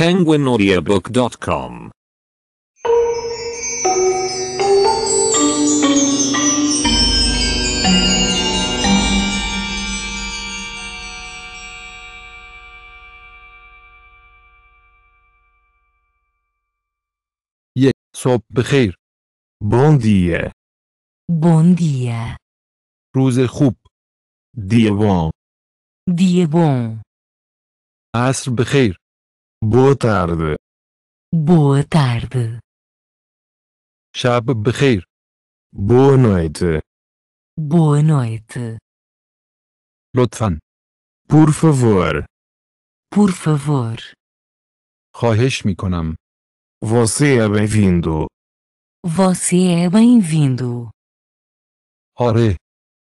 penguinaudiobook.com یه صبح بخیر بون دیه بون دیه روز خوب دیه بون دیه بون عصر بخیر Boa tarde. Boa tarde. Chabe Berreir. Boa noite. Boa noite. Lotfan. Por favor. Por favor. خواهش Você é bem-vindo. Você é bem-vindo. Ore.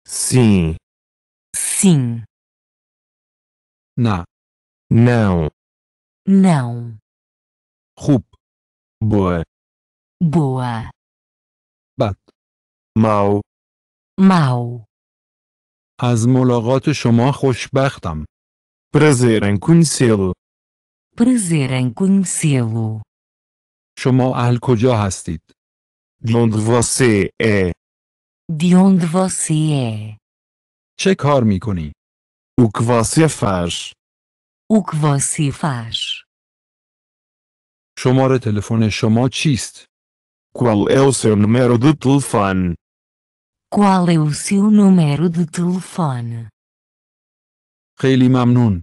Sim. Sim. Na. Não. Não. Rup. Boa. Boa. Bat. Mau. Mau. از ملاقات شما Prazer em conhecê-lo. Prazer em conhecê-lo. chamou اهل کجا De onde você é? De onde você é? چه کار O que você faz? O que você faz? شماره تلفن شما چیست؟ Qual é o seu número de telefone? Qual é o seu número de telefone? خیلی ممنون.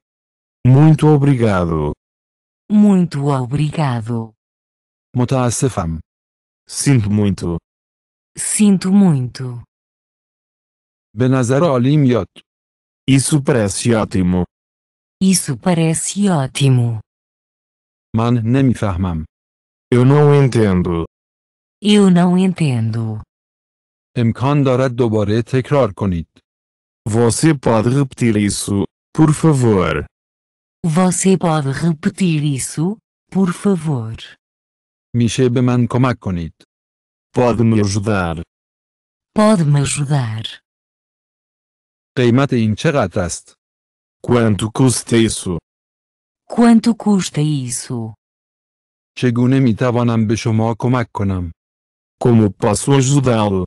Muito obrigado. Muito obrigado. متاسفم. Sinto muito. Sinto muito. به نظر عالی میاد. Isso parece ótimo. Isso parece ótimo. Man nem farmam. Eu não entendo. Eu não entendo. امکان دارد دوباره تکرار کنید. Você pode repetir isso, por favor. Você pode repetir isso, por favor. میشه به من کمک کنید. Pode me ajudar. Pode me ajudar. قیمت این چقدر است؟ Quanto custa isso? Quanto custa isso? چگونه می na به شما کمک کنم؟ Como posso ajudá-lo?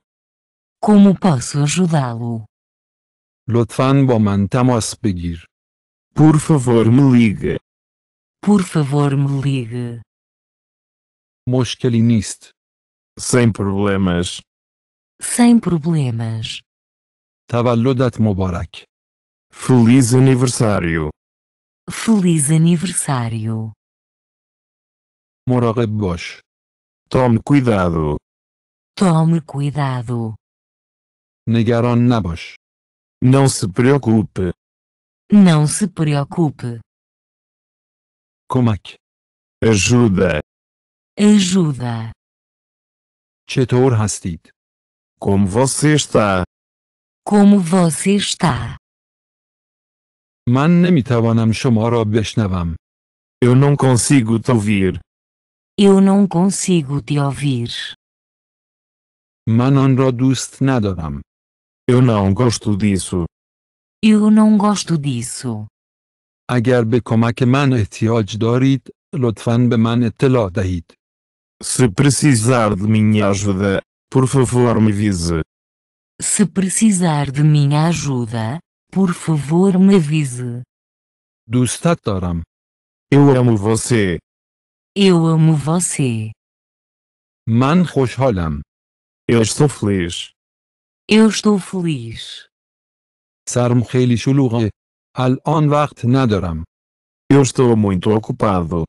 Como posso ajudá-lo? لطفاً با من تماس pedir. Por favor, me ligue. Por favor, me ligue. مشکلی Sem problemas. Sem problemas. تولدت مبارک. Feliz aniversário. Feliz aniversário. Morogabos. Tome cuidado. Tome cuidado. Negaron nabos. Não se preocupe. Não se preocupe. Komak. É Ajuda. Ajuda. Chetor hastid. Como você está? Como você está? من نمیتوانم شما را بشنوم. Eu não consigo te ouvir. Eu não consigo te ouvir. من آن را دوست ندارم. Eu não gosto disso. Eu não gosto disso. اگر به کمک من احتیاج دارید، لطفاً به من اطلاع دهید. Se precisar de minha ajuda, por favor me avise. Se precisar de minha ajuda, por favor, me avise. Do Stataram. Eu amo você. Eu amo você. Man خوشحالم. Eu estou feliz. Eu estou feliz. سرم خیلی شلوغه. Al وقت Nadaram. Eu estou muito ocupado.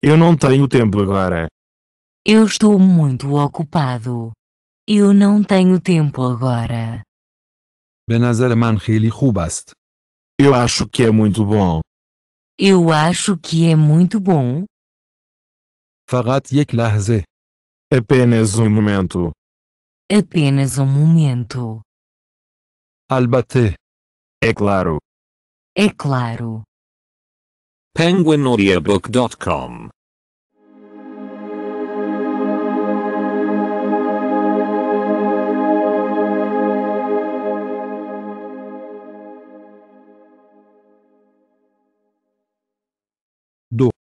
Eu não tenho tempo agora. Eu estou muito ocupado. Eu não tenho tempo agora. Benazer نظر من خیلی Eu acho que é muito bom. Eu acho que é muito bom. Farat یک Apenas um momento. Apenas um momento. البته. É claro. É claro. PenguinAudioBook.com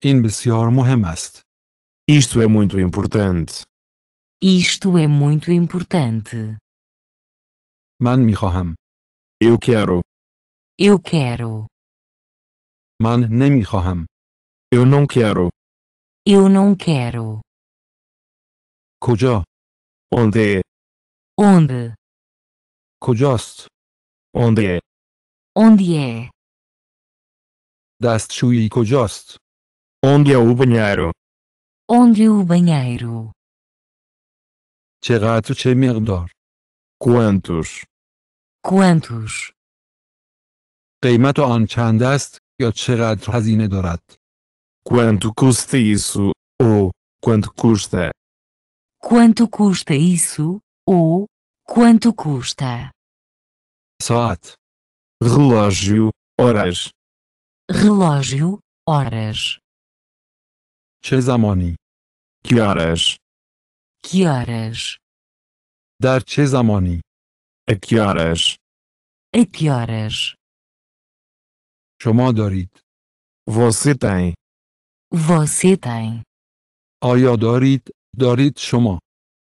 این بسیار مهم است. Isto é muito importante. Isto é muito importante. من میخواهم. Eu quero. Eu quero. من نمیخواهم. Eu não quero. Eu não quero. کجا؟ Onde é? Onde? کجاست؟ Onde é? Onde é? دستشویی کجاست؟ Onde é o banheiro? Onde é o banheiro? Ce rato ce Quantos? Quantos? قیمت آن چند است یا Quanto custa isso? Ou quanto custa? Quanto custa isso? Ou quanto custa? Saat. Relógio, horas. Relógio, horas. Chesamoni, Que horas? Que horas? Dar Chesamoni. A que horas? A que horas? Chomodorit. Você tem. Você tem. Oiodorit, Dorit, darid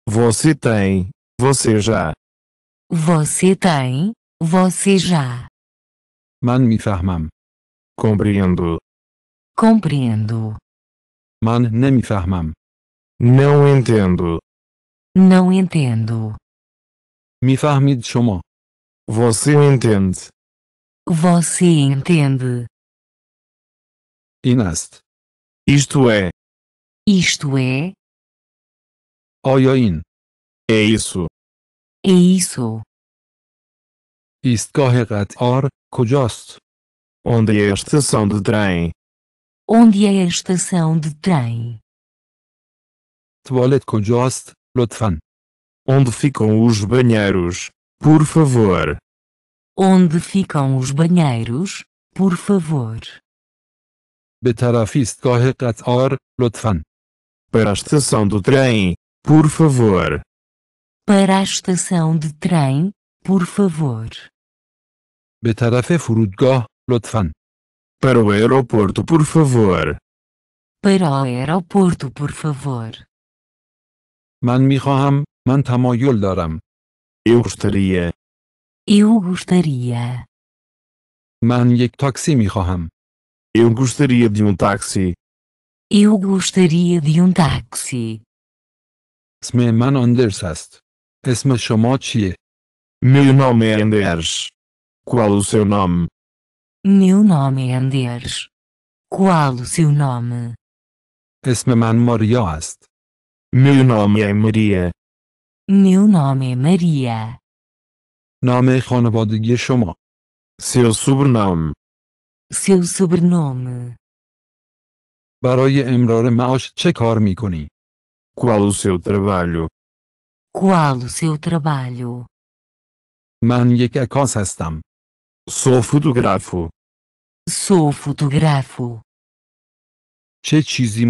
Você tem, você já. Você tem, você já. Man farmam, Compreendo. Compreendo. Man farmam Não entendo. Não entendo. me de شما. Você entende. Você entende. Inast. Isto é. Isto é. oioin É isso. É isso. ایستگاه or, کجاست؟ Onde é a estação de trem? Onde é a estação de trem? Toilet Jost, Lotfan. Onde ficam os banheiros, por favor? Onde ficam os banheiros, por favor? Betarafist طرف ایستگاه Lotfan. Para a estação do trem, por favor. Para a estação de trem, por favor. Betarafe طرف فرودگاه، para o aeroporto, por favor. Para o aeroporto, por favor. Man mi من تمایل دارم. Eu gostaria. Eu gostaria. Man یک mi میخواهم. Eu gostaria de um táxi. Eu gostaria de um táxi. Sme man اندرس Esme اسم Meu nome é Anders. Qual o seu nome? Meu nome é Anders. Qual o seu nome? Esmaman é Moria Moriost. Meu nome é Maria. Meu nome é Maria. Nome é خانوادگی شما. Seu sobrenome. Seu sobrenome. Baroye امرار معاش Maus کار Qual o seu trabalho? Qual o seu trabalho? من یک عکاس Sou fotógrafo. Sou fotógrafo. چه چیزی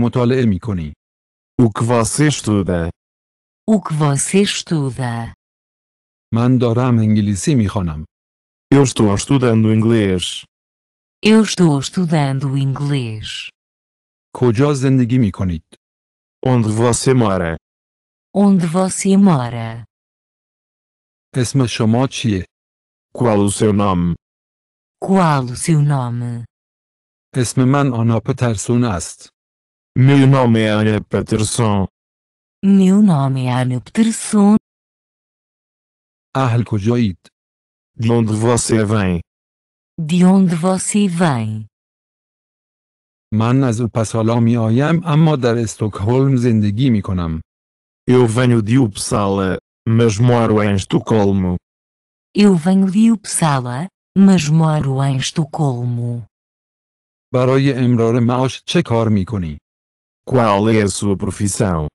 O que você estuda? O que você estuda? من دارم انگلیسی Eu estou estudando inglês. Eu estou estudando inglês. کجا gimikonit. Onde você mora? Onde você mora? Esma شما Qual o seu nome? Qual o seu nome? Esme man آنا پترسون است. Meu nome é Ana Peterson. Meu nome é Ana Peterson. اهل کجایید؟ De onde você vem? De onde você vem? Man از اوپسالا می a اما Stockholm استکهلم زندگی Eu venho de Uppsala, mas moro em Estocolmo. Eu venho de Uppsala, mas moro em Estocolmo. برای امرار معاش چه کار می کنی؟ Qual é a sua profissão?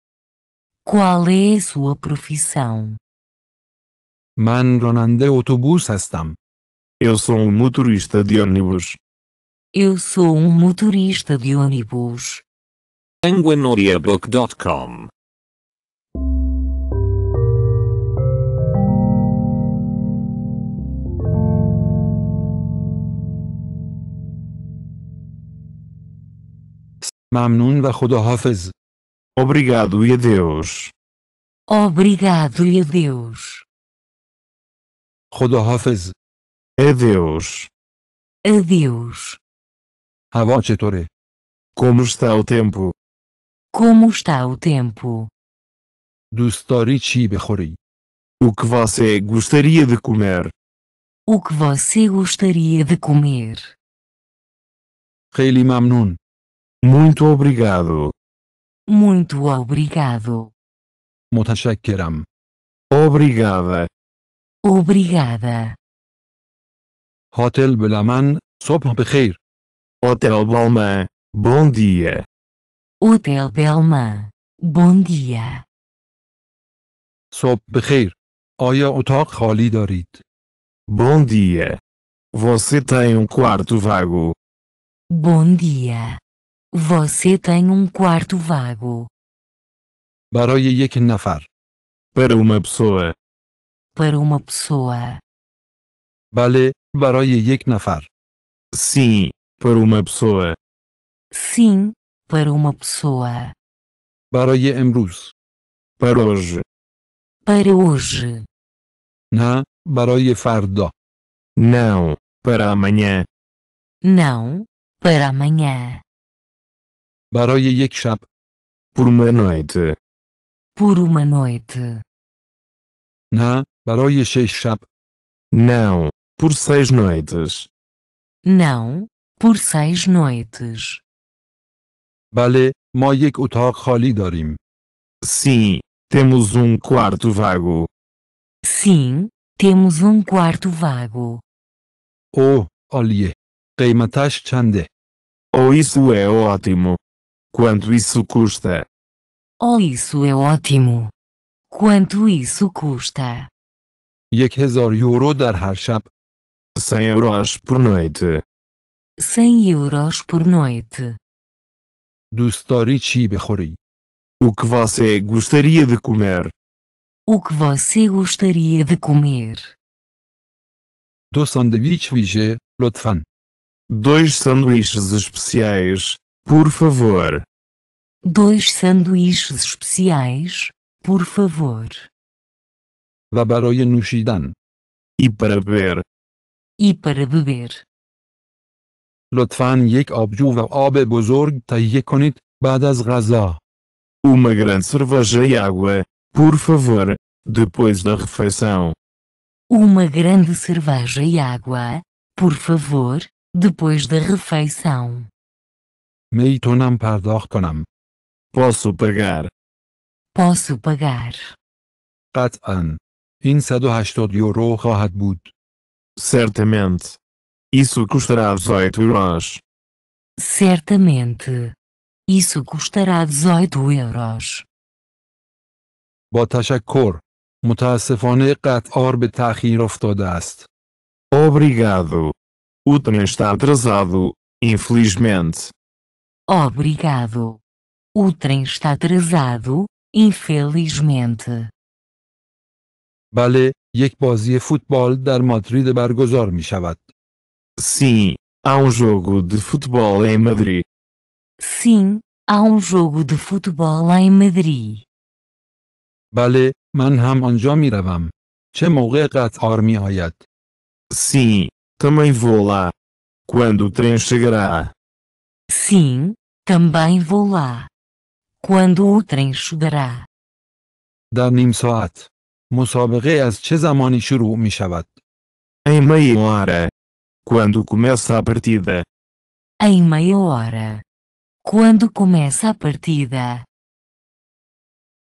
Qual é a sua profissão? من راننده اتوبوس هستم. Eu sou um motorista de ônibus. Eu sou um motorista de ônibus. Penguinaudiabook.com Mamnun Barrodohafaz. Obrigado e adeus. Obrigado e adeus. Rodohafaz. Adeus. Adeus. Avocetore. Como está o tempo? Como está o tempo? Do Storici Bechori. O que você gostaria de comer? O que você gostaria de comer? Reili Mamnun. Muito obrigado. Muito obrigado. متشکرم. Obrigada. Obrigada. Hotel بلمن صبح Hotel Belman. Bom dia. Hotel Belman. Bom dia. صبح بخیر. آیا اتاق Holidorit. Bom dia. Você tem um quarto vago? Bom dia. Você tem um quarto vago. برای یک نفر. Para uma pessoa. Para uma pessoa. Vale, برای یک نفر. Sim, para uma pessoa. Sim, para uma pessoa. em امروز. Para hoje. Para hoje. Na, برای Fardo. Não, para amanhã. Não, para amanhã. برای یک شب. Por uma noite. Por uma noite. Não, برای seis شب. Não, por seis noites. Não, por seis noites. Bale, ما یک اتاق خالی داریم. Sim, temos um quarto vago. Sim, temos um quarto vago. Oh, olhe. قیمتش چنده؟ Oh, isso é ótimo. Quanto isso custa? Oh, isso é ótimo! Quanto isso custa? 1000 euro dar her shop. 100 euros por noite. 100 euros por noite. Do Story چی O que você gostaria de comer? O que você gostaria de comer? Do Sandwich ویژه، Lotfan. Dois sanduíches especiais, por favor. Dois sanduíches especiais, por favor. Babaroia no Shidan. E para beber. E para beber. Lotfan یک آبجو و آب بزرگ تهیه کنید Uma grande cerveja e água, por favor, depois da refeição. Uma grande cerveja e água, por favor, depois da refeição. میتونم پرداخت کنم. Posso pagar. Posso pagar. قطعا. این 180 یورو خواهد بود. Certamente. Isso custará 18 euros. Certamente. Isso custará 18 euros. با تشکر. متاسفانه قطار به تأخیر افتاده است. Obrigado. O trem está atrasado, infelizmente. Obrigado. O trem está atrasado, infelizmente. بله، یک بازی فوتبال در مادرید برگزار می شود. Sim, há um jogo de futebol em Madrid. Sim, há um jogo de futebol em Madrid. بله، من هم آنجا می روم. چه موقع قطار می آید؟ Sim, também vou lá. Quando o trem chegará? Sim, também vou lá. Quando o trem chegará. در نیم ساعت. مسابقه as چه زمانی Em meia hora. Quando começa a partida? Em meia hora. Quando começa a partida?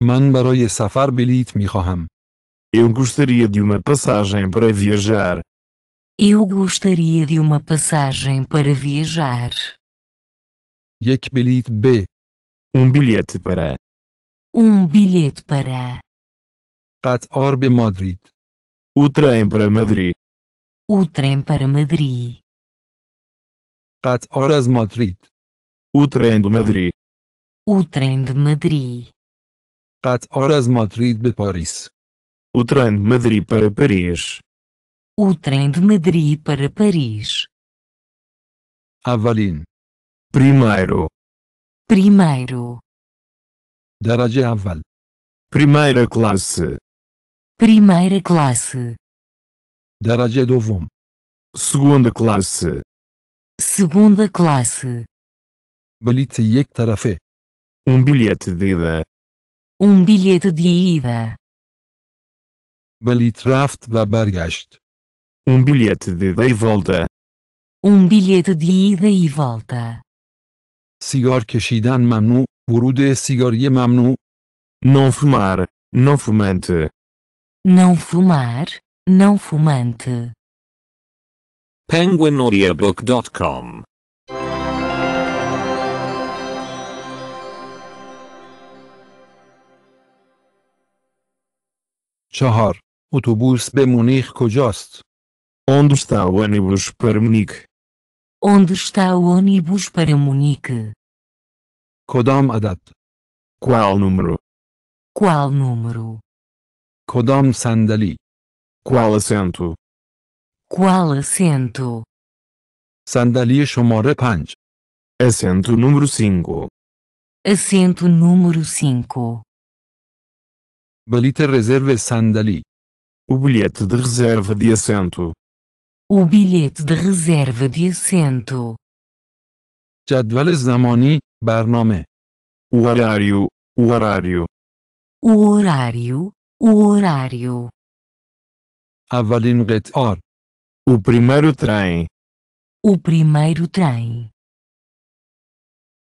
Man برای safar bilit mihoham. Eu gostaria de uma passagem para viajar. Eu gostaria de uma passagem para viajar. Jak bilhete B. Um bilhete para. Um bilhete para. At Orbe Madrid. O trem para Madrid. O trem para Madrid. At Horas Madrid. O trem de Madrid. O trem de Madrid. At Horas Madrid de Paris. O trem de Madrid para Paris. O trem de Madrid para Paris. Avalin. Primeiro. Primeiro. Daraja Primeira classe. Primeira classe. Daraja dovum. Segunda classe. Segunda classe. Bilhete yek Um bilhete de ida. Um bilhete de ida. Balitraft babargast. Um bilhete de ida e volta. Um bilhete de ida e volta. سیگار کشیدن ممنوع، ورود سیگاری ممنوع. Não fumar, não fumante. Não fumar, não fumante. penguinaudiobook.com چهار اتوبوس به مونیخ کجاست؟ Onde está o ônibus para Munique? Onde está o ônibus para Munique? کدام adat? Qual número? Qual número? کدام Sandali. Qual assento? Qual assento? Sandali shomora panj. Assento número 5. Assento número 5. Balita reserve Sandali. O bilhete de reserva de assento. O bilhete de reserva de assento. جدول زمانی برنامه O horário, o horário. O horário, o horário. Avalin قطار O primeiro trem. O primeiro trem.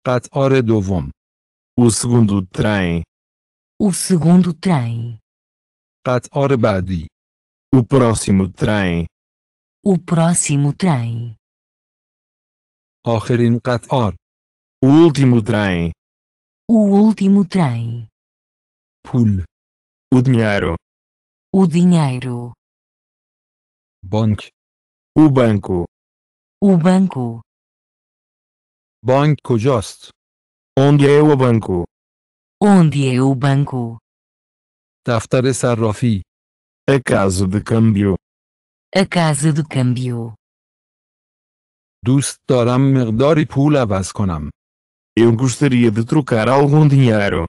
قطار dovom. O segundo trem. O segundo trem. قطار badi. O próximo trem. O próximo trem. آخرین قطار. O último trem. O último trem. Pool. O dinheiro. O dinheiro. banco O banco. O banco. banco just Onde é o banco? Onde é o banco? دفتر sarofi A casa de câmbio. A casa do câmbio. دوست دارم merdori pula عوض Eu gostaria de trocar algum dinheiro.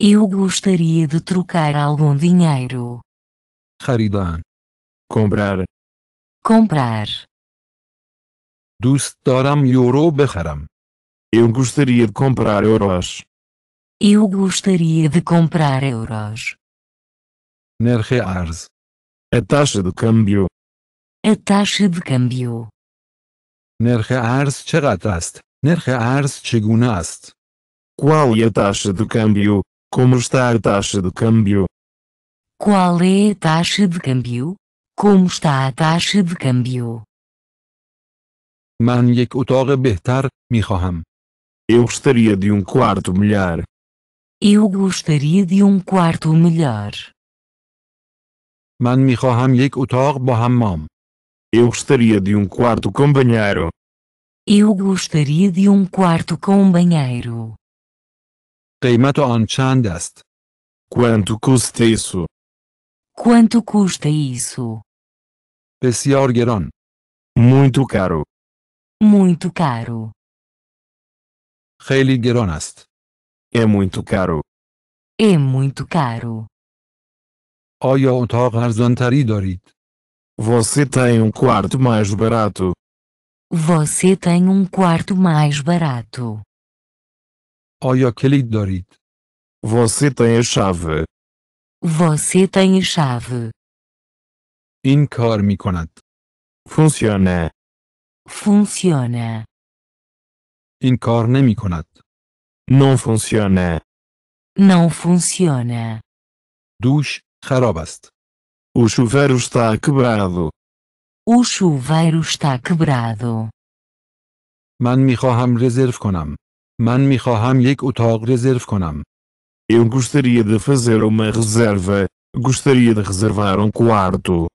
Eu gostaria de trocar algum dinheiro. Haridan. Comprar. Comprar. دوست دارم یورو Eu gostaria de comprar euros. Eu gostaria de comprar euros. Nerhears. A taxa de câmbio. A taxa de câmbio. نرخ ارز چقدر است؟ نرخ ارز چگونه است؟ Qual é a taxa de câmbio? Como está a taxa de câmbio? Qual é a taxa de câmbio? Como está a taxa de câmbio? من یک اتاق بهتر می خواهم. Eu gostaria de um quarto melhor. Eu gostaria de um quarto melhor. من می خواهم یک اتاق با حمام. Eu gostaria de um quarto com banheiro. Eu gostaria de um quarto com banheiro. قیمت chandast. Quanto custa isso? Quanto custa isso? بسیار Muito caro. Muito caro. خیلی É muito caro. É muito caro. آیا اتاق ارزانتری você tem um quarto mais barato. Você tem um quarto mais barato. آیا aquele دارید؟ Você tem a chave. Você tem a chave. این Funciona. Funciona. این Não funciona. Não funciona. Dush, harobast. O chuveiro está quebrado. O chuveiro está quebrado. Man میخواهم رزرو کنم. Man میخواهم یک اتاق رزرو کنم. Eu gostaria de fazer uma reserva. Gostaria de reservar um quarto.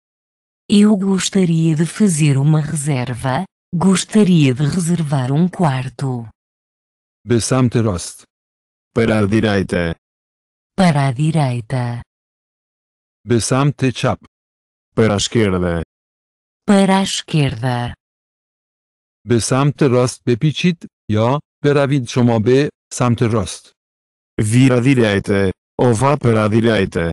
Eu gostaria de fazer uma reserva. Gostaria de reservar um quarto. به Para a direita. Para a direita. به سمت چپ پراشکرده پراشکرده به سمت راست بپیچید یا بروید شما به سمت راست ویرا دیرایت او وا پر دیرایت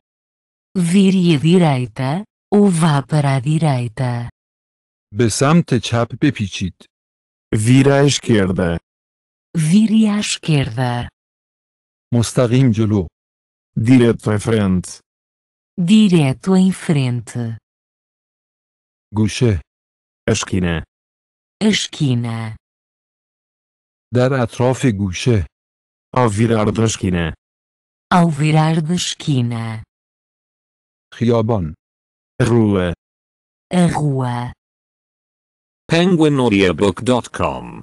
ویری دیرایت او وا پر دیرایت به سمت چپ بپیچید ویرا اشکرده ویری اشکرده مستقیم جلو دیرت فرند Direto em frente. Gauche. A esquina. A esquina. Dar a trofe gauche. Ao virar da esquina. Ao virar da esquina. Riobon. A rua. A rua. penguinaudiobook.com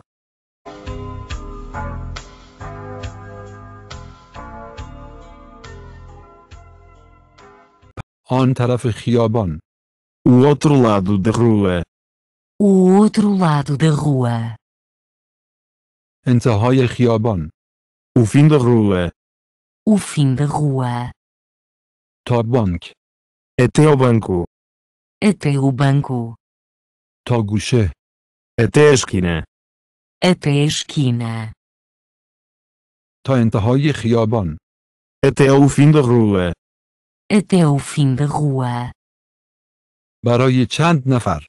On taraf khiyaban. O outro lado da rua. O outro lado da rua. Intahay khiyaban. O fim da rua. O fim da rua. Tabank. Até o banco. Até o banco. Taguche. Até a esquina. Até a esquina. تا انتهای خیابان. Até o fim da rua. Até o fim da rua. برای چند نفر؟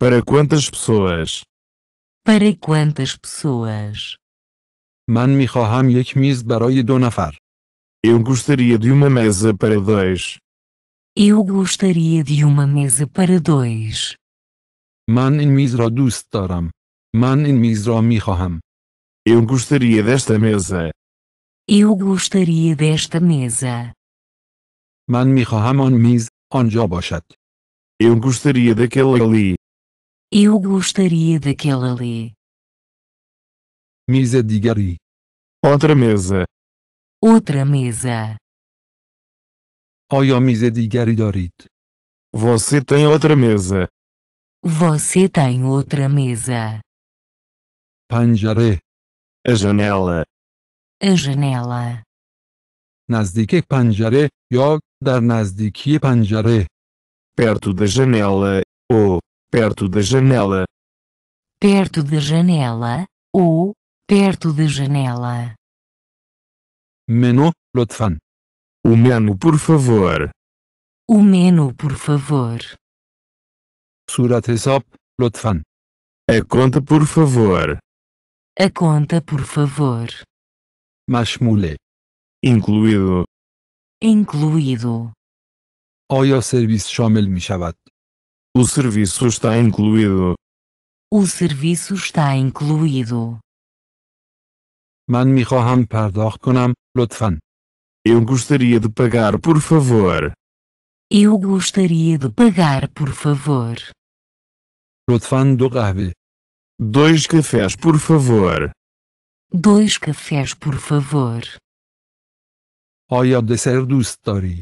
Para quantas pessoas? Para quantas pessoas? من mi یک میز برای دو نفر. Eu gostaria de uma mesa para dois. Eu gostaria de uma mesa para dois. من این میز را دوست دارم. من این میز را Eu gostaria desta mesa. Eu gostaria desta mesa. من میخواهم آن میز آنجا باشد. Eu gostaria daquela ali. Eu gostaria daquela ali. Mesa digari. Outra mesa. Outra mesa. Oi, mise digari Dorit. Você tem outra mesa. Você tem outra mesa. Panjare. A janela. A janela. que panjare, یا Dar نزدیکی پنجره. Perto da janela, ou perto da janela. Perto da janela, ou perto da janela. Menu, Lotfan. O menu, por favor. O menu, por favor. صورت Lotfan. A conta, por favor. A conta, por favor. مشموله. Incluído incluído. آیا سرویس serviço می شود؟ O serviço está incluído. O serviço está incluído. Man می خواهم پرداخت lotfan. Eu gostaria de pagar, por favor. Eu gostaria de pagar, por favor. Lotfan دو Dois cafés, por favor. Dois cafés, por favor o دسر do story.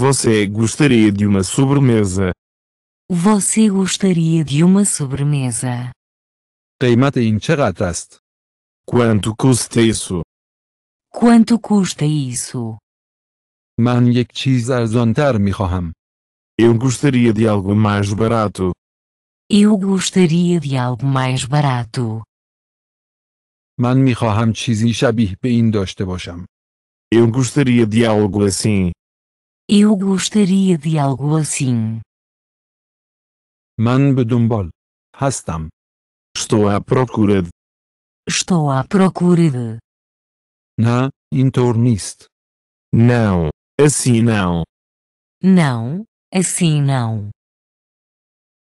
Você gostaria de uma sobremesa? Você gostaria de uma sobremesa? قیمت این چقدر Quanto custa isso? Quanto custa isso? من یک چیز ارزانتر می خواهم. Eu gostaria de algo mais barato. Eu gostaria de algo mais barato. Man me roham چیزی شبیه pe این doste باشم. Eu gostaria de algo assim. Eu gostaria de algo assim. Man bedumbol. دنبال Estou à procura de. Estou à procura de. Na, então Não, assim não. Não, assim não.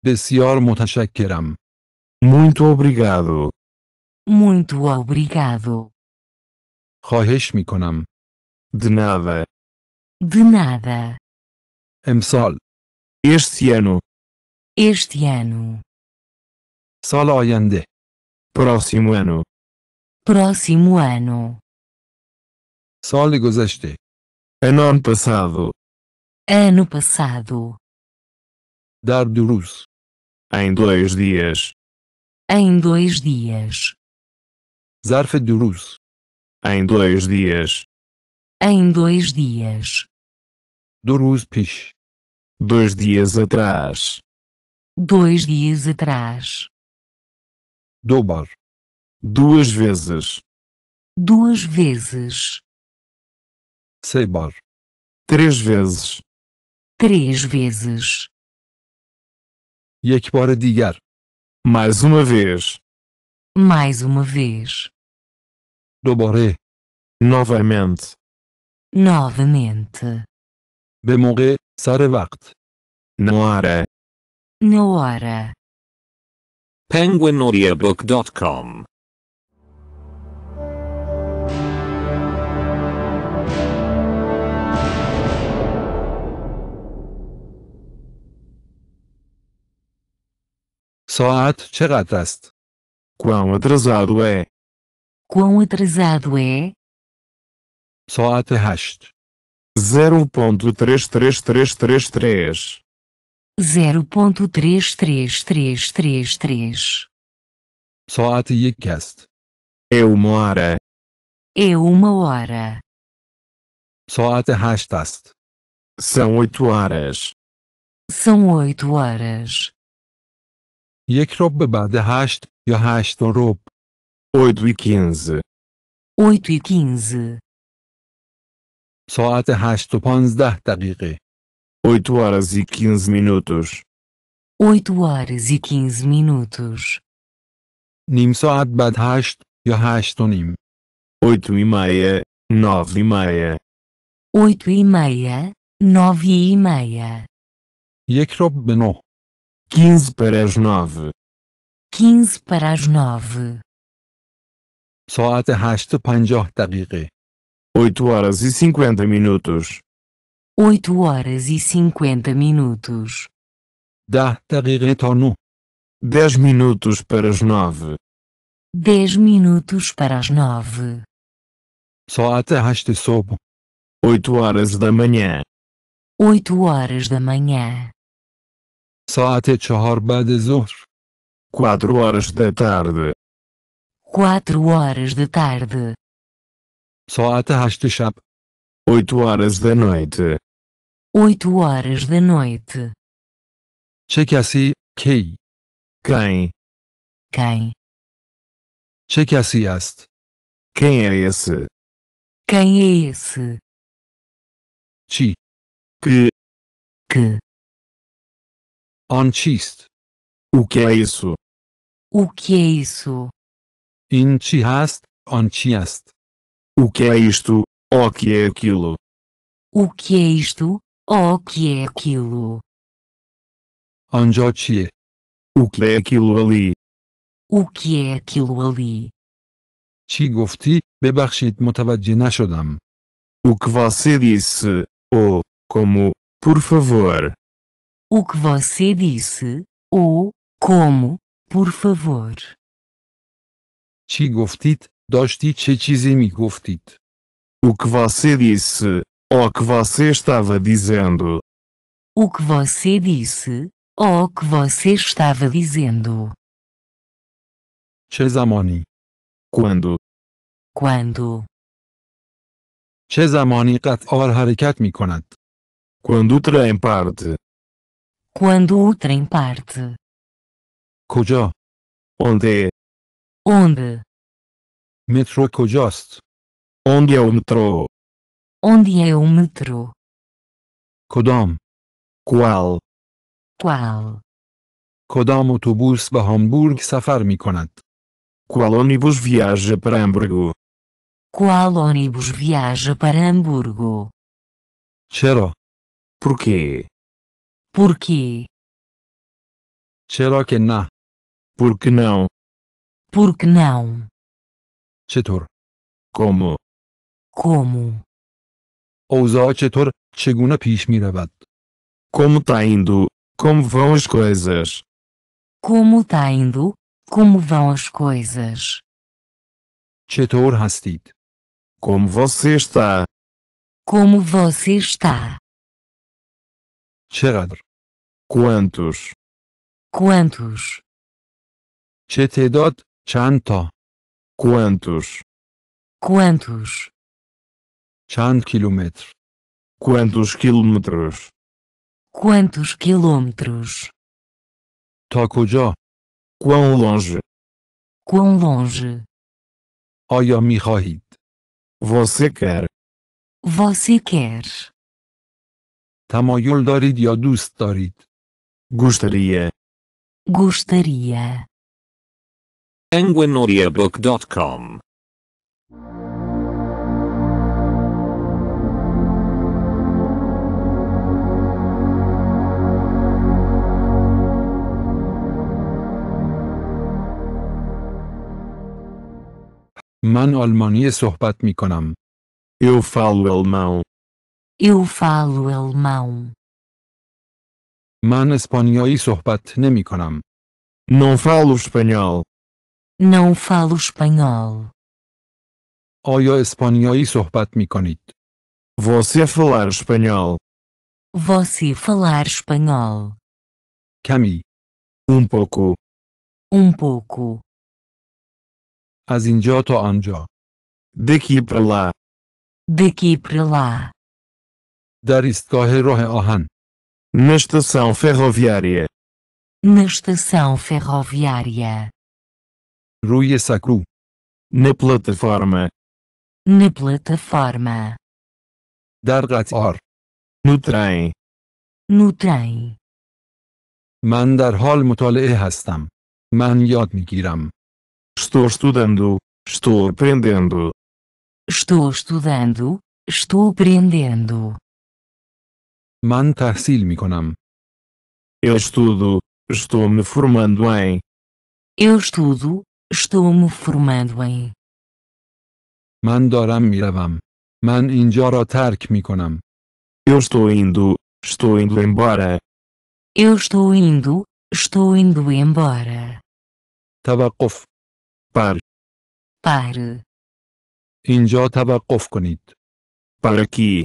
بسیار متشکرم. Muito obrigado. Muito obrigado. خواهش de nada. De nada. I'm Este ano. Este ano. Soloyande. Próximo ano. Próximo ano. Sal gozaste. Ano passado. Ano passado. Dar durus. Em dois dias. Em dois dias. Zarfa durus. Em dois dias. Em dois dias. Doruzpis. Dois dias atrás. Dois dias atrás. Dobar. Duas vezes. Duas vezes. Seibar. Três vezes. Três vezes. E aqui é para digar. Mais uma vez. Mais uma vez. Doboré. Novamente. Novamente. Demorei, sarvacht. Na hora. Na hora. penguinaudiobook.com ساعت چقدر است؟ Quão atrasado é? Quão atrasado é? Só aterraste. 0.33333 0.33333 Só cast. É uma hora. É uma hora. Só aterrastaste. São oito horas. São oito horas. e a raste, e derraste o roupa. Oito e quinze. Oito e quinze só ساعت هشت و پانزده دقیقه. oito horas e quinze minutos. oito horas e quinze minutos. Nim soat bad hasht, yo hashtonim. oito e meia, nove e meia. oito e meia, nove e meia. e Yekrob beno. quinze para as nove quinze para as nove só 9. Soat hasht panjoh daqiqe. 8 horas e 50 minutos. 8 horas e 50 minutos. Data de retorno. 10 minutos para as 9. 10 minutos para as 9. Só até raste sobo. 8 horas da manhã. 8 horas da manhã. Só até chorba de zur. 4 horas da tarde. 4 horas da tarde. Só atarraste chap. Oito horas da noite. Oito horas da noite. Cheque assim, quem? Quem? Quem? Cheque assim, este. Quem é esse? Quem é esse? Chi. Que. Que. On chist. O que é isso? O que é isso? In hast, on chiast. O que é isto? O que é aquilo? O que é isto? O que é aquilo? Anjochi. É é? O que é aquilo ali? O que é aquilo ali? Chigofti, bebachit ببخشید O que você disse? Ou, como, por favor. O que você disse? Ou, como, por favor. Chigoftit, o que você disse, o que você estava dizendo. O que você disse, o que você estava dizendo. Cesamoni. Quando? Quando? چه زمانی قطار حرکت mikonat. Quando o trem parte. Quando o trem parte. کجا؟ Onde? Onde? Metro Kojost. Onde é o metrô? Onde é o metrô? Kodom. Qual? Qual? Kodam autobus para Hamburg safar mikonat? Qual ônibus viaja para Hamburgo? Qual ônibus viaja para Hamburgo? Chero. por quê? por que na. Por que não? Por que não? چطور؟ کمو Como? اوضاع چطور؟ چگونه پیش می رود؟ Como tá indo? Como vão as coisas? Como tá indo? Como vão as coisas? چطور هستید؟ Como você está? Como você está? چقدر؟ Quantos? Quantos? چه تعداد؟ Quantos? Quantos? quantos quilômetro. Quantos quilômetros? Quantos quilômetros? Tokujó. Quão longe? Quão longe? Aya Você quer? Você quer? Tamayul darid Gostaria. Gostaria penguinaudiobook.com من آلمانی صحبت می کنم. Eu falo alemão. Eu falo alemão. من اسپانیایی صحبت نمی کنم. Não falo espanhol. Não falo espanhol. آیا اسپانیایی صحبت می کنید؟ Você falar espanhol. Você falar espanhol. کمی. Um pouco. Um pouco. از اینجا تا آنجا. Daqui para lá. Daqui para lá. در ایستگاه راه آهن. Na estação ferroviária. Na estação ferroviária. Rui Sacru. Na plataforma. Na plataforma. Dar or. No trem. No trem. من در حال مطالعه هستم. Estou estudando. Estou aprendendo. Estou estudando. Estou aprendendo. من تحصیل Eu estudo. Estou me formando em. Eu estudo. Estou-me formando em. من دارم میروم. من Eu estou indo, estou indo embora. Eu estou indo, estou indo embora. توقف. Pare. Pare. اینجا توقف کنید. Pare aqui.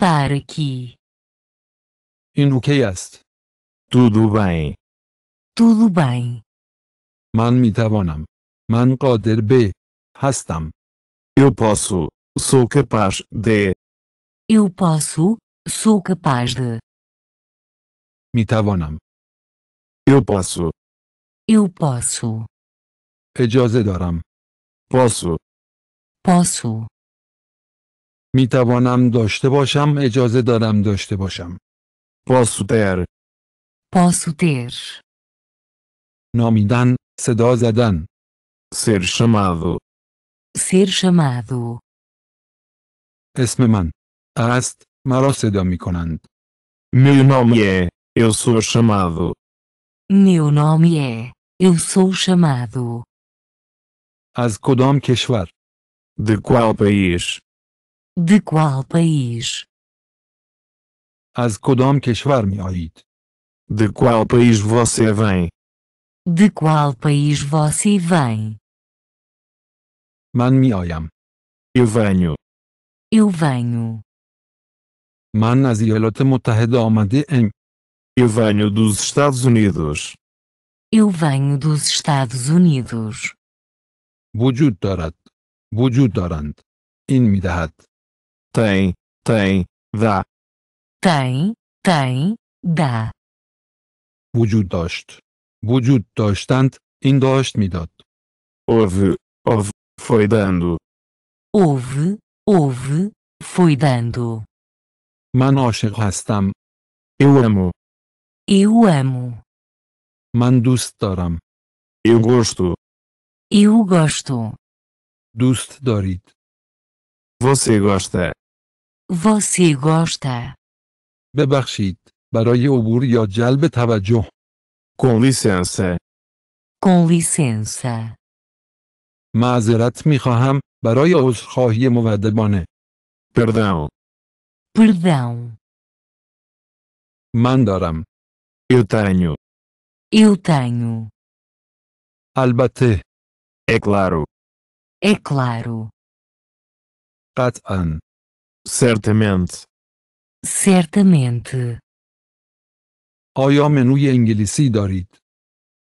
Pare aqui. این Tudo bem. Tudo bem. من می توانم. من قادر به هستم. Eu posso. Sou capaz de. Eu posso. Sou capaz de. می توانم. Eu posso. Eu posso. اجازه دارم. Posso. Posso. می توانم داشته باشم اجازه دارم داشته باشم. Posso ter. Posso ter. نامیدن Sadozadan. Ser chamado. Ser chamado. Esmeman. Ast, Marosedomikonand. Meu nome é, eu sou chamado. Meu nome é, eu sou chamado. Az keshvar? De qual país? De qual país? Az keshvar keshvar mi'aid? De qual país você vem? De qual país você vem? Man Eu venho. Eu venho. Man de em. Eu venho dos Estados Unidos. Eu venho dos Estados Unidos. Bujutorat. darat. Wujud Inmidahat. Tem, tem, dá. Tem, tem, dá. Bujutost. وجود داشتند این داشت میداد houve houve foi dando houve houve foi dando من عاشق هستم eu amo eu amo من دوست دارم eu gosto eu gosto دوست دارید você gosta você gosta ببخشید برای عبور یا جلب توجه com licença. Com licença. معذرت میخواهم برای عذرخواهی مودبانه. Perdão. Perdão. من دارم. Eu tenho. Eu tenho. البته. É claro. É claro. قطعا. Certamente. Certamente. آیا منوی انگلیسی دارید؟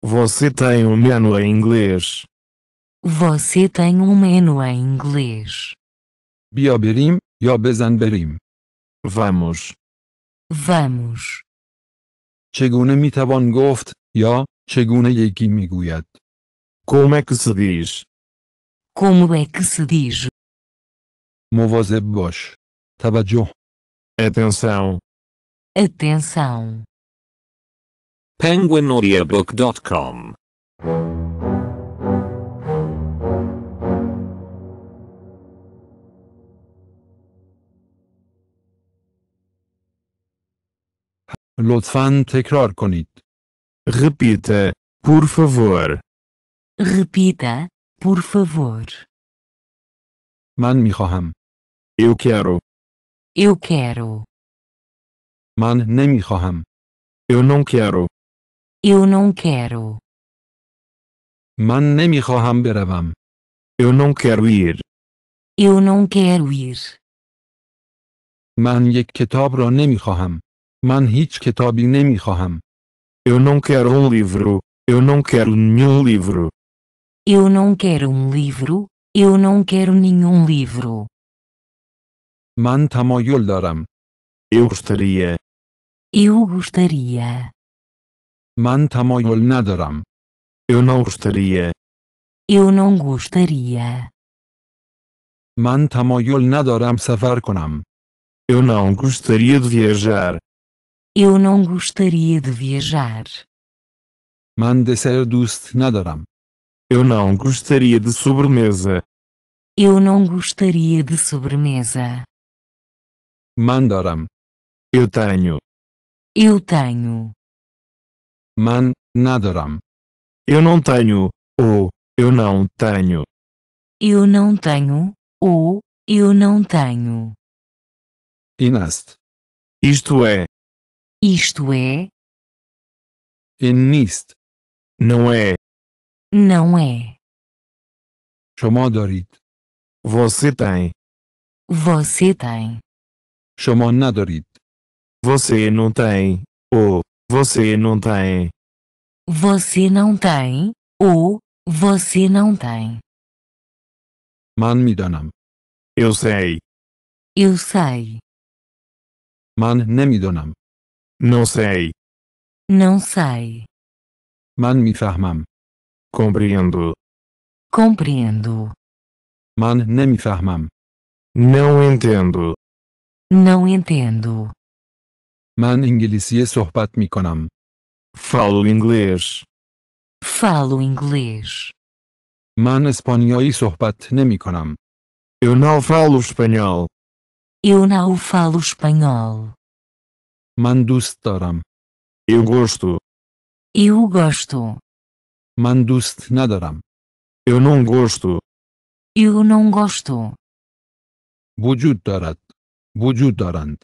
Você tem um menu em inglês? Você tem um menu em inglês? بیا بریم یا بزن بریم. Vamos. Vamos. چگونه می توان گفت یا چگونه یکی می گوید؟ Como é que se diz? Como é que se diz? مواظب باش. توجه. Atenção. Atenção penguinaudiobook.com لطفاً تکرار کنید. Repita, por favor. Repita, por favor. من میخواهم. Eu quero. Eu quero. من نمیخواهم. Eu não quero. Eu não quero. Man nemi roham beravam. Eu não quero ir. Eu não quero ir. Man من یک nemi roham. Man من هیچ nemi roham. Eu não quero um livro. Eu não quero nenhum livro. Eu não quero um livro. Eu não quero nenhum livro. Man تمایل daram. Eu gostaria. Eu gostaria. من تمایل Eu não gostaria. Eu não gostaria. من تمایل ندارم سفر Eu não gostaria de viajar. Eu não gostaria de viajar. من دسر دوست Eu não gostaria de sobremesa. Eu não gostaria de sobremesa. Mandaram. Eu tenho. Eu tenho man, nadaram. Eu não tenho, ou, eu não tenho. Eu não tenho, ou, eu não tenho. Inast. Isto é. Isto é. Inist. Não é. Não é. Chomodorit. Você tem. Você tem. Chomonadorit. Você não tem, ou, você não tem. Você não tem, ou, você não tem. Man donam Eu sei. Eu sei. Man nem donam Não sei. Não sei. Man farmam Compreendo. Compreendo. Man nem farmam Não entendo. Não entendo. من انگلیسی صحبت می کنم. Falo inglês. Falo inglês. من اسپانیایی صحبت نمی کنم. Eu não falo espanhol. Eu não falo espanhol. من دوست دارم. Eu gosto. Eu gosto. من دوست ندارم. Eu não gosto. Eu não gosto. وجود دارد. وجود دارند.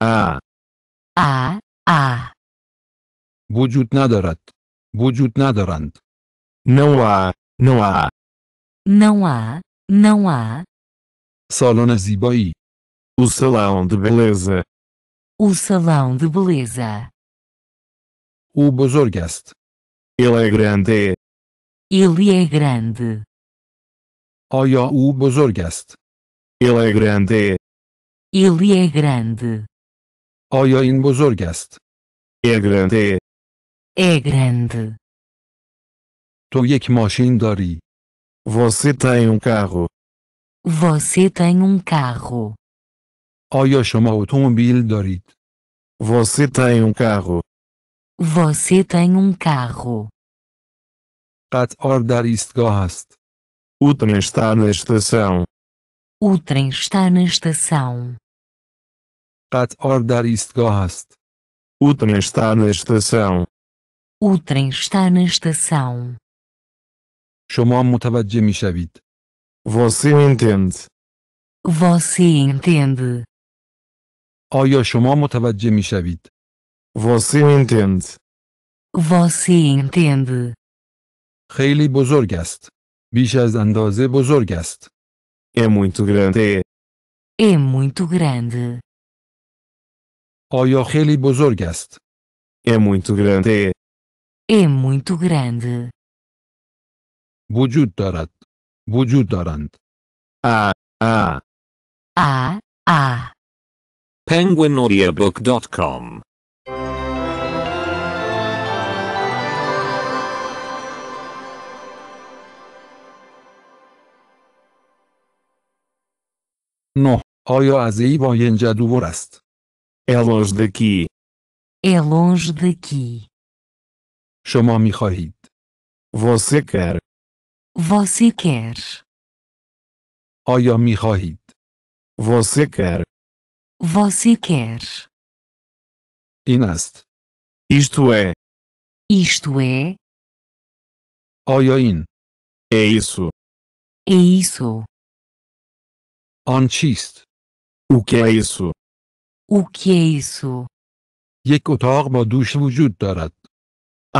Ah, ah, ah. وجود ندارد não há não há não há não há salão zibai o salão de beleza o salão de beleza o bozorgast. ele é grande ele é grande olha o bozorgast. ele é grande ele é grande آیا این بزرگ است؟ É grande. É grande. تو یک ماشین داری. Você tem um carro. Você tem um carro. آیا شما اتومبیل دارید؟ Você tem um carro. Você tem um carro. قطار در ایستگاه است. O trem está na estação. O trem está na estação. At order ist gehast. O trem está na estação. O trem está na estação. Shoma de michavit. Você entende. Você entende. Aya shoma de michavit. Você entende. Você entende. Khayli bozorg Bichas Bish az É muito grande. É muito grande. آیا خیلی بزرگ است؟ É muito grande. É muito grande. وجود دارد. وجود دارند. آ آ آ آ penguinaudiobook.com نه آیا از ایوان جدور است؟ É longe daqui. É longe daqui. Chamou-me Rohit. Você quer. Você quer. Olha-me Rohit. Você quer. Você quer. Inast. Isto é. Isto é. Oyoin. É isso. É isso. Onchist. O que é isso? O que é isso? É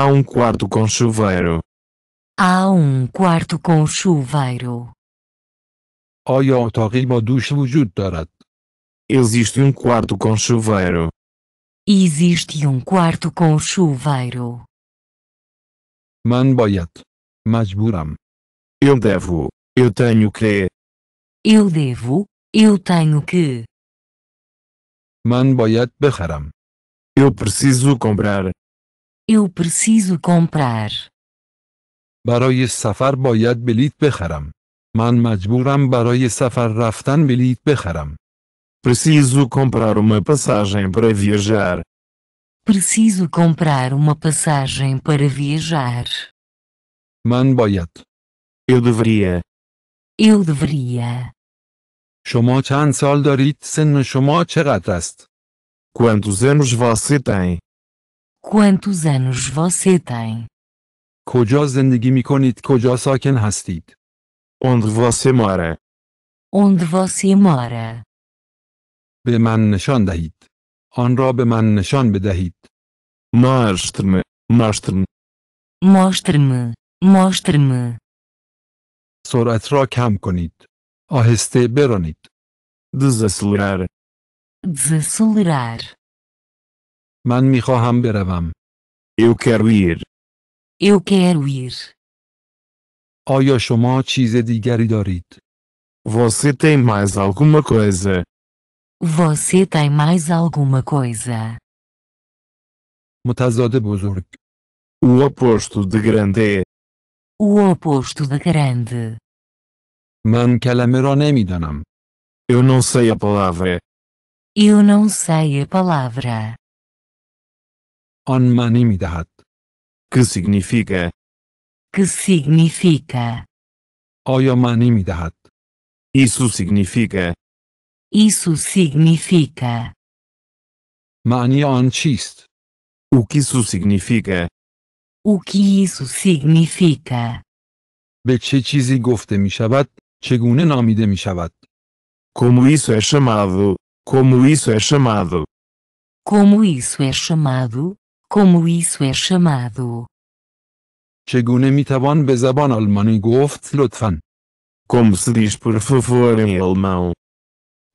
Há um quarto com chuveiro. Há um quarto com chuveiro. Oyotorba dush wujud Existe um quarto com chuveiro. Existe um quarto com chuveiro. Man boyat. Masburam. Eu devo. Eu tenho que. Eu devo. Eu tenho que man boyat beharam. Eu preciso comprar. Eu preciso comprar. برای سفر باید بلیت بخرم. من مجبورم برای سفر رفتن بلیت بخرم. Preciso comprar uma passagem para viajar. Preciso comprar uma passagem para viajar. من باید. Eu deveria. Eu deveria. شما چند سال دارید؟ سن شما چقدر است؟ Quantos anos você tem? Quantos anos você tem? کجا زندگی می کنید؟ کجا ساکن هستید؟ Onde você mora? Onde você mora? به من نشان دهید. آن را به من نشان بدهید. Mostre-me, mostre-me, Mostre-me, mostre-me. سرعت را کم کنید. Oreste Beronit. Desacelerar. Desacelerar. Man mihoham beravam. Eu quero ir. Eu quero ir. Oya shoma e digari Você tem mais alguma coisa? Você tem mais alguma coisa? Mutazade Buzurk. O oposto de grande é. O oposto de grande. Man کلمه Eu não sei a palavra. Eu não sei a palavra. On manimidat. Que significa? Que significa? آیا معنی Isso significa. Isso significa. Mani آن O que isso significa? O que isso significa? به mi چیزی چگونه نامیده می شود؟ Como isso é chamado? Como isso é chamado? Como isso é chamado? Como isso é chamado? چگونه می توان به زبان آلمانی گفت لطفاً؟ Como se diz por favor em alemão?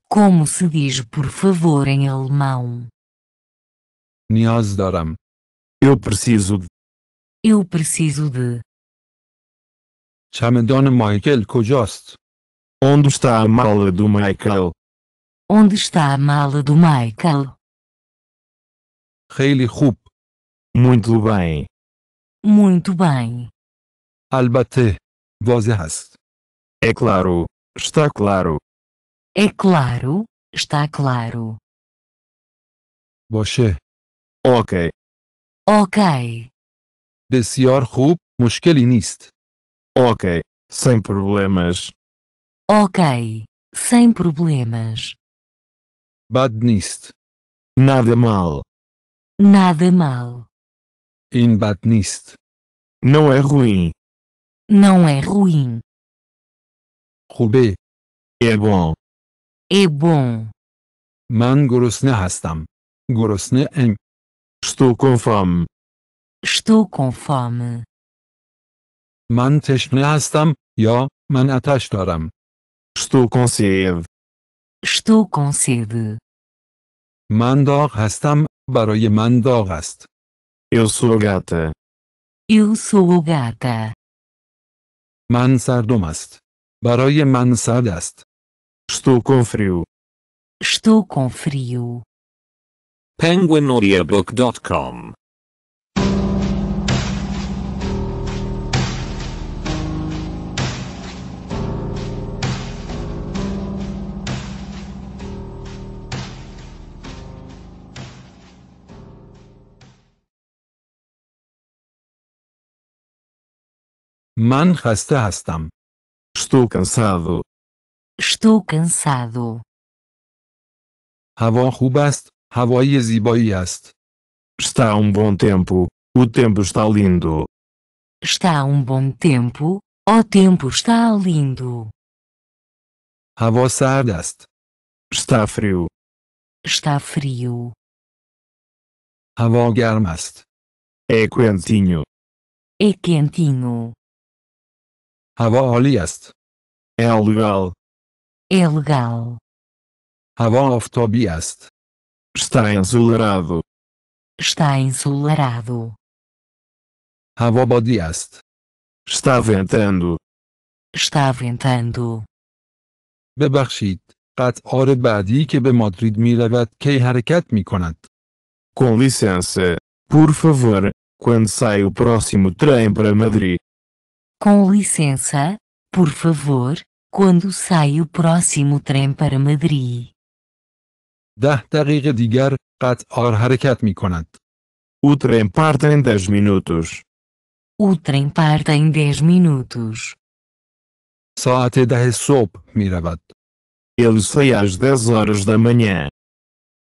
Como se diz por favor em alemão? نیاز دارم. Eu preciso de. Eu preciso de. چمدان مایکل کجاست؟ Onde está a mala do Michael? Onde está a mala do Michael? خیلی خوب. Muito bem. Muito bem. البته. واضح است. É claro. Está claro. É claro. Está claro. باشه. Ok. Ok. بسیار خوب. مشکلی نیست. Ok, sem problemas. Ok, sem problemas. Bad nist. Nada mal. Nada mal. In bad nist. Não é ruim. Não é ruim. Rubê. É bom. É bom. من hastam, هستم. em. Estou com fome. Estou com fome. من تشنه هستم یا من اتش دارم. Estou com sede. Estou com sede. من داغ هستم برای من داغ است. Eu sou gata. Eu sou gata. من سردم است. برای من سرد است. Estou com frio. Estou com frio. penguinaudiobook.com Man hasta hastam. Estou cansado. Estou cansado. Havon rubast, havoias e boiast. Está um bom tempo. O tempo está lindo. Está um bom tempo. O tempo está lindo. Havosardast. Está frio. Está frio. Havogarmast. É quentinho. É quentinho. Avaliast. É legal. É legal. Avoftobiast. Está ensolarado. Está ensolarado. Avobodiast. Está ventando. Está ventando. ببخشید. قطار بعدی که به مادرید می رود کی حرکت می کند. Com licença. Por favor, quando sai o próximo trem para Madrid? Com licença, por favor, quando sai o próximo trem para Madrid? ده دقیقه دیگر قطار حرکت می کند. O trem parte em 10 minutos. O trem parte em 10 minutos. ساعت ده صبح می رود. Ele sai às 10 horas da manhã.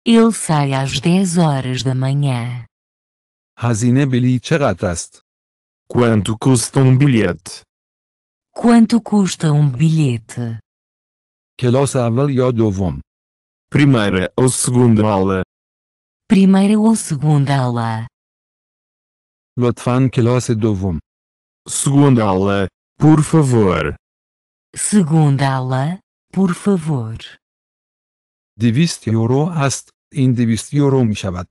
Ele sai às 10 horas da manhã. هزینه بلی چقدر است؟ Quanto custa um bilhete? Quanto custa um bilhete? Kilosa avalió vom. Primeira ou segunda aula? Primeira ou segunda aula? Lotfan do vom. Segunda aula, por favor. Segunda aula, por favor. Divist euro ast, indivist euro mishabat.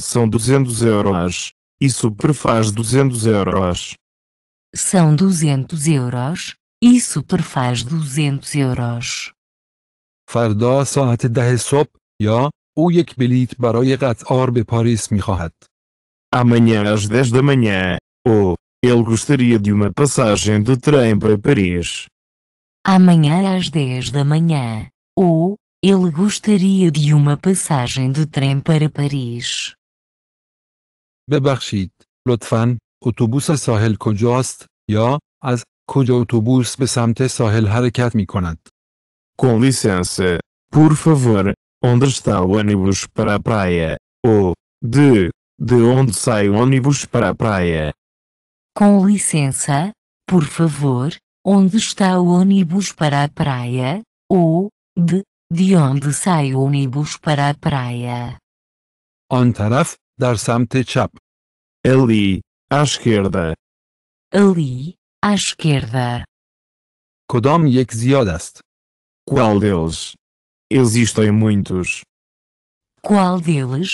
São 200 euros. Isso prefaz 200 euros. São 200 euros. Isso prefaz 200 euros. فردا ساعت ده صبح یا او یک bilit برای قطار به Paris می Amanhã às 10 da manhã, ou ele gostaria de uma passagem de trem para Paris. Amanhã às 10 da manhã, ou ele gostaria de uma passagem de trem para Paris. ببخشید، لطفاً، اتوبوس ساحل کجاست؟ یا از کجا اتوبوس به سمت ساحل حرکت می کند؟ Com licença, por favor, onde está o ônibus para a praia? Ou, de, de onde sai o ônibus para a praia? Com licença, por favor, onde está o ônibus para a praia? Ou, de, de onde sai o ônibus para a praia? آن Dar Techap. Ali, à esquerda. Ali, à esquerda. Kodom Yekziodast. Qual deles? Existem muitos. Qual deles?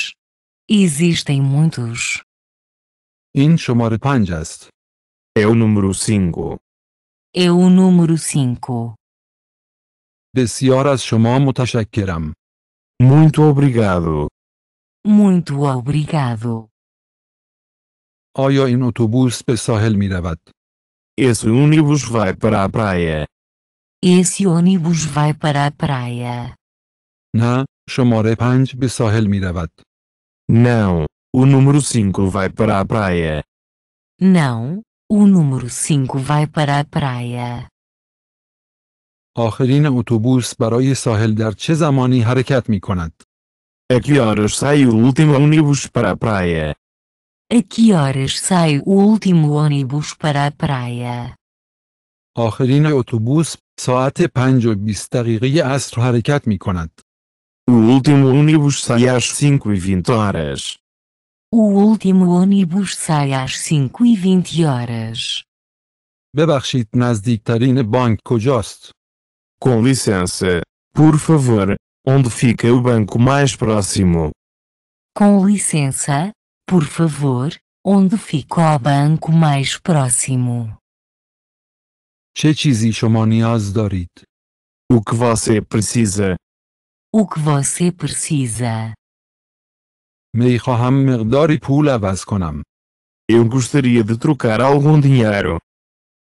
Existem muitos. Inchomor Panjast. É o número 5. É o número 5. Bessioras Shomom Tashakiram. Muito obrigado. Muito obrigado. آیا این اتوبوس pessoal ساحل Esse ônibus vai para a praia. Esse ônibus vai para a praia. não chamou پنج pessoal ساحل Não, o número 5 vai para a praia. Não, o número 5 vai para a praia. آخرین اتوبوس برای ساحل در چه زمانی حرکت می کند؟ a que horas sai o último ônibus para a praia? A que horas sai o último ônibus para a praia? آخرین اتوبوس ساعت 5 و 20 دقیقه عصر حرکت می کند. O último ônibus sai às 5 e 20 horas. O último ônibus sai às 5 e 20 horas. ببخشید نزدیکترین بانک کجاست؟ Com licença, por favor, Onde fica o banco mais próximo? Com licença, por favor, onde fica o banco mais próximo? چه چیزی O que você precisa? O que você precisa? می خواهم مقداری Eu gostaria de trocar algum dinheiro.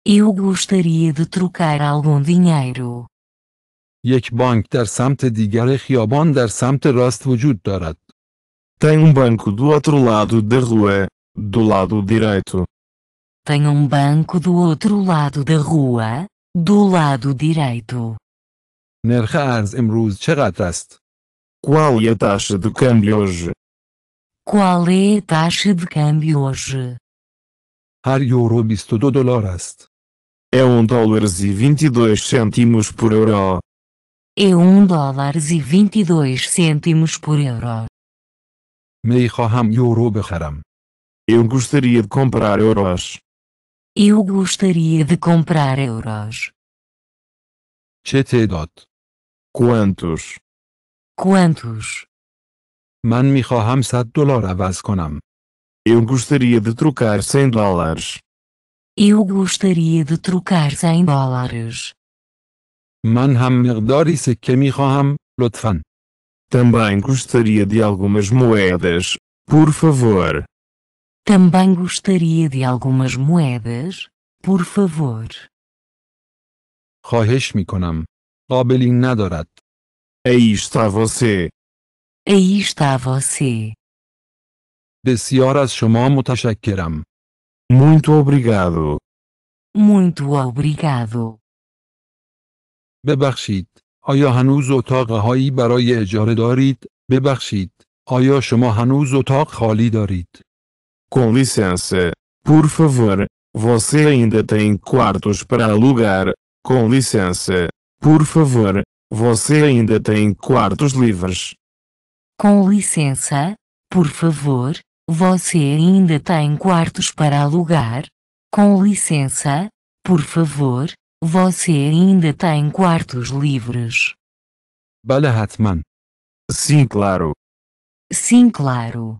Eu gostaria de trocar algum dinheiro. یک بانک در سمت دیگر خیابان در سمت راست وجود دارد. Tem um banco do outro lado da rua, do lado direito. Tem um banco do outro lado da rua, do lado direito. نرخ ارز امروز چقدر است؟ Qual é a taxa de câmbio hoje? Qual é a taxa de câmbio hoje? هر یورو 22 دلار است. É um dólar e 22 centimos por euro é 1 dólares e 22 cêntimos por euro. میخواهم یورو بخرم. Eu gostaria de comprar euros. Eu gostaria de comprar euros. چه Quantos? Quantos? من میخواهم 100 دلار عوض کنم. Eu gostaria de trocar 100 dólares. Eu gostaria de trocar 100 dólares. من هم Sekemi Roham, Lotfan. Também gostaria de algumas moedas, por favor. Também gostaria de algumas moedas, por favor. خواهش Konam, کنم. Nadorat. Aí está você. Aí está você. بسیار از شما Muito obrigado. Muito obrigado. ببخشید آیا هنوز اتاقهایی برای اجاره دارید؟ ببخشید آیا شما هنوز اتاق خالی دارید؟ Com licença, por favor, você ainda tem quartos para alugar? Com licença, por favor, você ainda tem quartos livres? Com licença, por favor, você ainda tem quartos para alugar? Com licença, por favor, você ainda tem quartos livres? Balahatman? Sim, claro. Sim, claro.